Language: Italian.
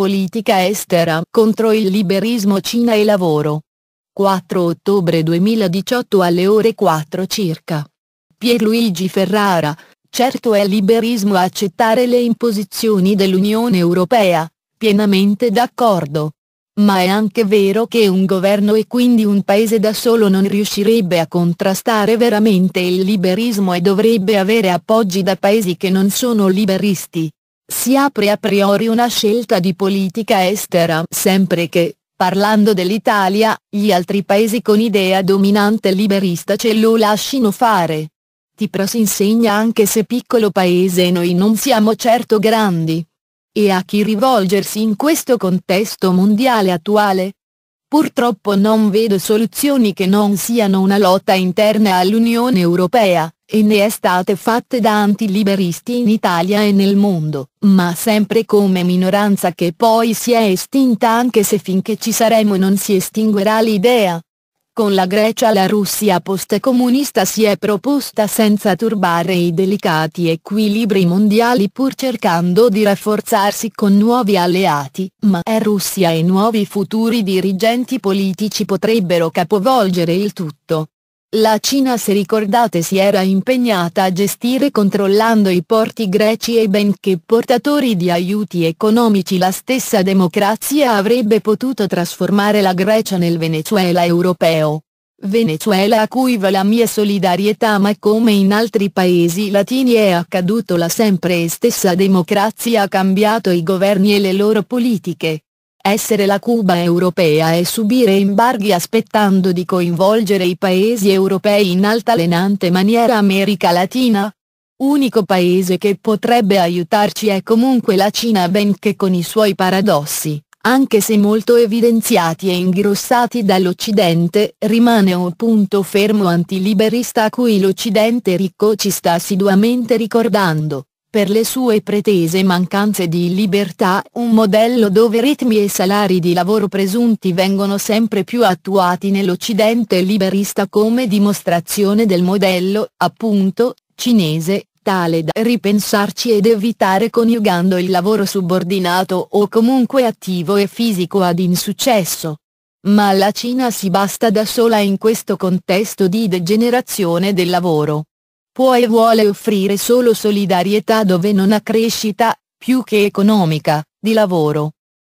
politica estera contro il liberismo Cina e lavoro. 4 ottobre 2018 alle ore 4 circa. Pierluigi Ferrara, certo è liberismo accettare le imposizioni dell'Unione Europea, pienamente d'accordo. Ma è anche vero che un governo e quindi un paese da solo non riuscirebbe a contrastare veramente il liberismo e dovrebbe avere appoggi da paesi che non sono liberisti. Si apre a priori una scelta di politica estera sempre che, parlando dell'Italia, gli altri paesi con idea dominante liberista ce lo lascino fare. Tipras insegna anche se piccolo paese noi non siamo certo grandi. E a chi rivolgersi in questo contesto mondiale attuale? Purtroppo non vedo soluzioni che non siano una lotta interna all'Unione Europea, e ne è state fatte da antiliberisti in Italia e nel mondo, ma sempre come minoranza che poi si è estinta anche se finché ci saremo non si estinguerà l'idea. Con la Grecia la Russia post-comunista si è proposta senza turbare i delicati equilibri mondiali pur cercando di rafforzarsi con nuovi alleati, ma è Russia e nuovi futuri dirigenti politici potrebbero capovolgere il tutto. La Cina se ricordate si era impegnata a gestire controllando i porti greci e benché portatori di aiuti economici la stessa democrazia avrebbe potuto trasformare la Grecia nel Venezuela europeo. Venezuela a cui va la mia solidarietà ma come in altri paesi latini è accaduto la sempre stessa democrazia ha cambiato i governi e le loro politiche, essere la Cuba europea e subire imbarghi aspettando di coinvolgere i paesi europei in altalenante maniera America Latina. Unico paese che potrebbe aiutarci è comunque la Cina benché con i suoi paradossi, anche se molto evidenziati e ingrossati dall'Occidente, rimane un punto fermo antiliberista a cui l'Occidente ricco ci sta assiduamente ricordando per le sue pretese mancanze di libertà, un modello dove ritmi e salari di lavoro presunti vengono sempre più attuati nell'Occidente liberista come dimostrazione del modello, appunto, cinese, tale da ripensarci ed evitare coniugando il lavoro subordinato o comunque attivo e fisico ad insuccesso. Ma la Cina si basta da sola in questo contesto di degenerazione del lavoro può e vuole offrire solo solidarietà dove non ha crescita, più che economica, di lavoro,